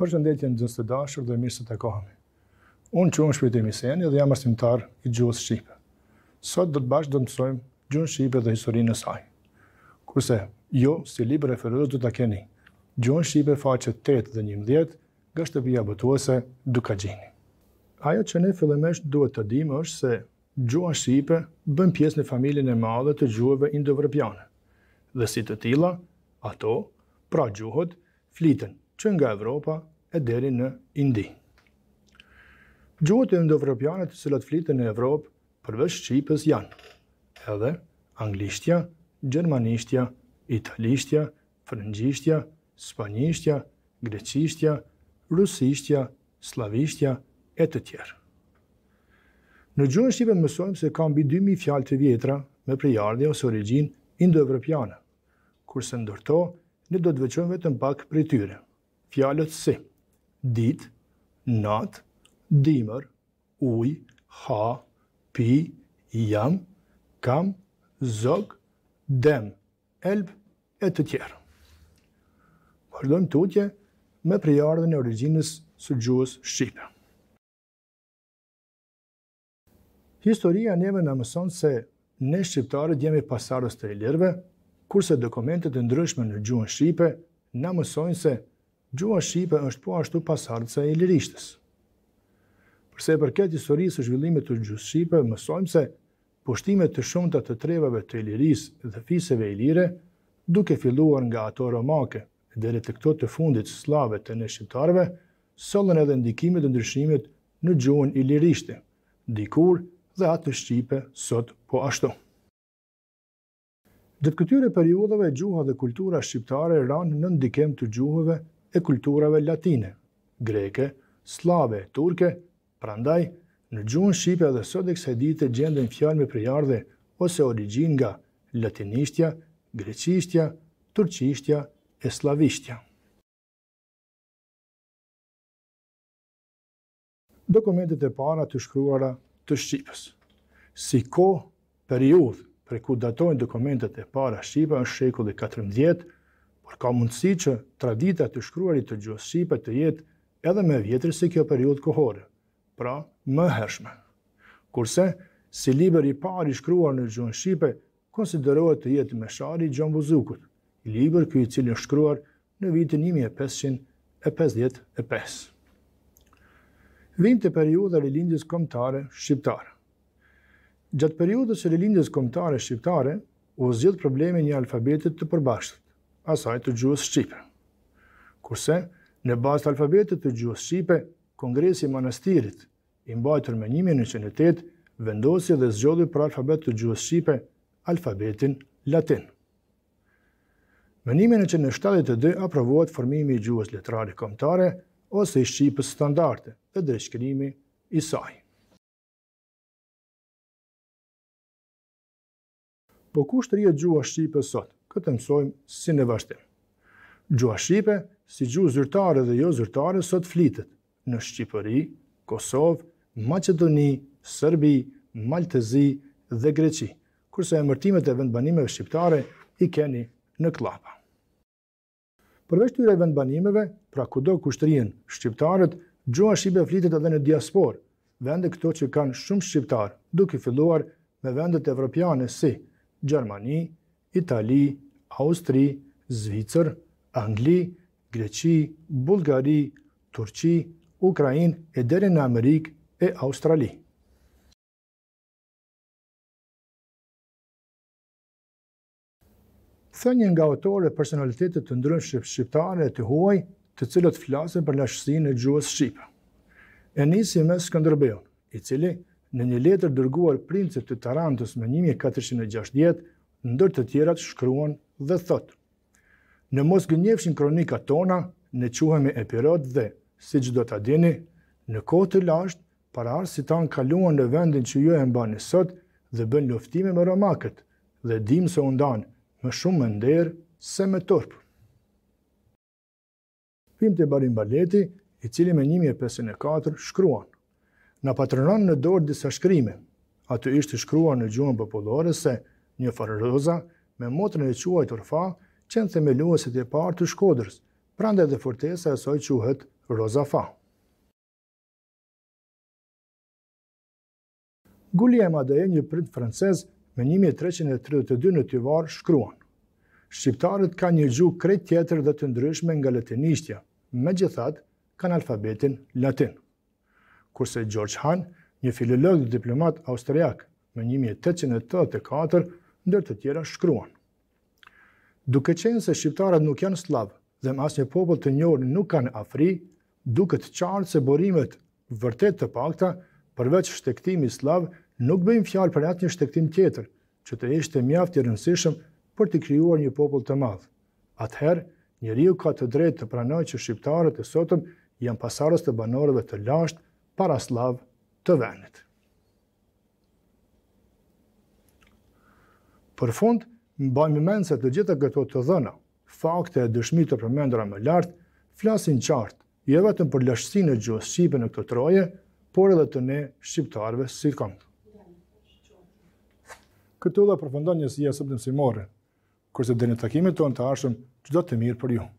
Për shëndetje në të dashur dhe mirë së të kohëmi. Unë që unë shpëjtë dhe jam arsimtar i gjuhës Shqipe. Sot dhe të bashkë dhe mësojmë gjuhën Shqipe dhe historinë në saj. Kurse, jo, si libër e fërëdhës du të keni. Gjuhën Shqipe faqe 8 dhe 11 nga shtëpia bëtuese duka gjeni. Ajo që ne fillemesh duhet të dimë është se gjuhën Shqipe bën pjesë në familjen e madhe të gjuhëve indo Dhe si të tila, ato, pra gjuhët, flitën që nga Evropa e deri në Indi. Gjuhët e indo të cilat flitën në Evropë përveç Shqipës janë edhe anglishtja, gjermanishtja, italishtja, frëngjishtja, Spanishtja, greqishtja, rusishtja, slavishtja e të tjerë. Në gjuhën shqipe mësojmë se kam mbi 2000 fjalë të vjetra me prejardhje ose origjinë indo Kurse ndërto, ne do të veçojmë vetëm pak prej tyre. Fjalët si dit, nat, dimër, uj, ha, pi, jam, kam, zog, dem, elb, e të tjerë. Vërdojmë të utje me prijardhën e originës së gjuhës Shqipe. Historia neve në mëson se ne shqiptarët jemi pasarës të e lirve, kurse dokumentet e ndryshme në gjuhën Shqipe në mësojnë se Gjua Shqipe është po ashtu pasardhësa e lirishtës. Përse për këtë historisë e zhvillimit të gjusë Shqipe, mësojmë se pushtimet të shumë të të të lirisë dhe fiseve e lire, duke filluar nga ato romake dhe dhe të këto të fundit slave të në shqiptarve, sëllën edhe ndikimit të ndryshimit në gjuën i lirishtë, dikur dhe atë të Shqipe sot po ashtu. të këtyre periodove, gjuha dhe kultura shqiptare ranë në ndikem të gjuhëve e kulturave latine, greke, slave, turke, prandaj në gjuhën shqipe dhe sot e kësaj dite gjenden fjalë me prejardhe ose origin nga latinishtja, greqishtja, turqishtja e slavishtja. Dokumentet e para të shkruara të Shqipës. Si ko periudh preku ku datojnë dokumentet e para Shqipa në shekulli 14, Por ka mundësi që tradita të shkruarit të gjuhësipe të jetë edhe me vjetër si kjo periud kohore, pra më hershme. Kurse, si liber i par i shkruar në gjuhën Shqipe, konsiderohet të jetë me shari i Gjon Buzukut, i liber kjo i cilin shkruar në vitin 1555. Vinë të e rilindjës komtare shqiptare. Gjatë periudës rilindjës komtare shqiptare, u zhjith problemi një alfabetit të përbashkët asaj të gjuhës Shqipe. Kurse, në bazë të alfabetit të gjuhës Shqipe, Kongresi Manastirit, imbajtër me njimin në qenitet, vendosi dhe zgjodhi për alfabet të gjuhës Shqipe, alfabetin latin. Me njimin në 72 aprovohet formimi i gjuhës letrare komtare, ose i Shqipës standarte dhe dreshkërimi i saj. Po kushtë rjetë gjuhë a Shqipës sotë? këtë mësojmë si në vazhdim. Gjua Shqipe, si gjua zyrtare dhe jo zyrtare, sot flitet në Shqipëri, Kosovë, Macedoni, Sërbi, Maltezi dhe Greqi, kurse e mërtimet e vendbanimeve shqiptare i keni në klapa. Përveç të rejven pra kudo kushtërien shqiptarët, Gjua shqipe flitet edhe në diaspor, vende këto që kanë shumë shqiptarë, duke filluar me vendet evropiane si Gjermani, Itali, Austri, Zvicër, Angli, Greqi, Bulgari, Turqi, Ukrajin e deri në Amerikë e Australi. Thënjë nga autore personalitetet të ndrënë shqiptare të huaj të cilët flasën për lashësin e gjuës Shqipë. E nisi me Skëndërbeon, i cili në një letër dërguar princët të Tarantës me 1460, ndër të tjerat shkruan dhe thot. Në mos gënjefshin kronika tona, ne quhemi epirot dhe, si që do të dini, në kohë të lashtë, para arë si tanë kaluan në vendin që ju e mba sot dhe bën luftime me romakët dhe dim se undanë më shumë më nderë se më torpë. Pim të barim baleti, i cili me 1504 shkruan. Na patronon në dorë disa shkrime, ato ishte shkruan në gjuhën popullore se një farëroza me motrën e quaj të që qenë themeluësit e parë të shkodrës, prande dhe fortesa e soj quhet Roza Fa. Gullia e Madeje, një prit francez, me 1332 në varë shkruan. Shqiptarët ka një gjuhë krejt tjetër dhe të ndryshme nga latinishtja, me gjithat kanë alfabetin latin. Kurse George Hahn, një filolog dhe diplomat austriak, me 1884 ndër të tjera shkruan. Duke qenë se shqiptarët nuk janë slavë dhe më asnjë popull të njërë nuk kanë afri, duke të qartë se borimet vërtet të pakta përveç shtektimi slav nuk bëjmë fjalë për atë një shtektim tjetër që të ishte mjaft i rëndësishëm për të krijuar një popull të madh. Atëherë, njeriu ka të drejtë të pranojë që shqiptarët e sotëm janë pasardhës të banorëve të lashtë para slavë të vendit. Për fund, mbajmë mend se të gjitha këto të dhëna, fakte e dëshmi të përmendura më lart, flasin qartë, jo vetëm për lashtësinë e gjuhës shqipe në këtë troje, por edhe të ne shqiptarëve si kam. Këtu dhe përfëndon një si jesëp në simore, kërse dhe një takimit tonë të ashëm, që do të mirë për ju.